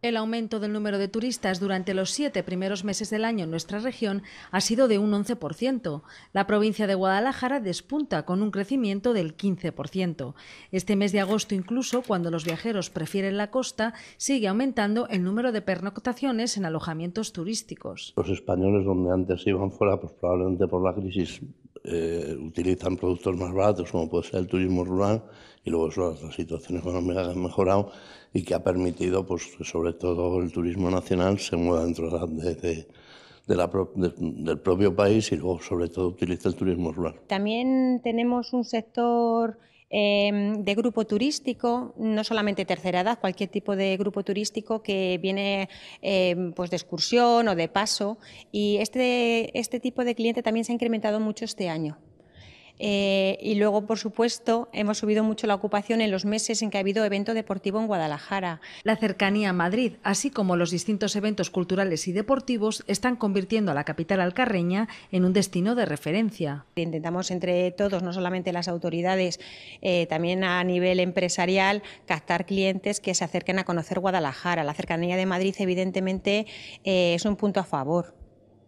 El aumento del número de turistas durante los siete primeros meses del año en nuestra región ha sido de un 11%. La provincia de Guadalajara despunta con un crecimiento del 15%. Este mes de agosto, incluso cuando los viajeros prefieren la costa, sigue aumentando el número de pernoctaciones en alojamientos turísticos. Los españoles donde antes iban fuera, pues probablemente por la crisis eh, utilizan productos más baratos, como puede ser el turismo rural, y luego son las situaciones económicas que mejorado y que ha permitido, pues, que sobre todo el turismo nacional se mueva dentro de, la del propio país y luego sobre todo utiliza el turismo rural. También tenemos un sector Em, de grupo turístico, no solamente tercera edad, cualquier tipo de grupo turístico que viene em, pues de excursión o de paso. Y este, este tipo de cliente también se ha incrementado mucho este año. Eh, y luego, por supuesto, hemos subido mucho la ocupación en los meses en que ha habido evento deportivo en Guadalajara. La cercanía a Madrid, así como los distintos eventos culturales y deportivos, están convirtiendo a la capital alcarreña en un destino de referencia. Intentamos entre todos, no solamente las autoridades, eh, también a nivel empresarial, captar clientes que se acerquen a conocer Guadalajara. La cercanía de Madrid, evidentemente, eh, es un punto a favor.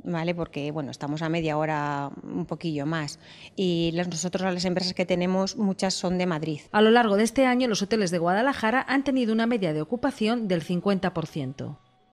¿vale? Porque, bueno, estamos a media hora, un poquillo más. Y nosotros, las empresas que tenemos, muchas son de Madrid. A lo largo de este año, los hoteles de Guadalajara han tenido una media de ocupación del 50%.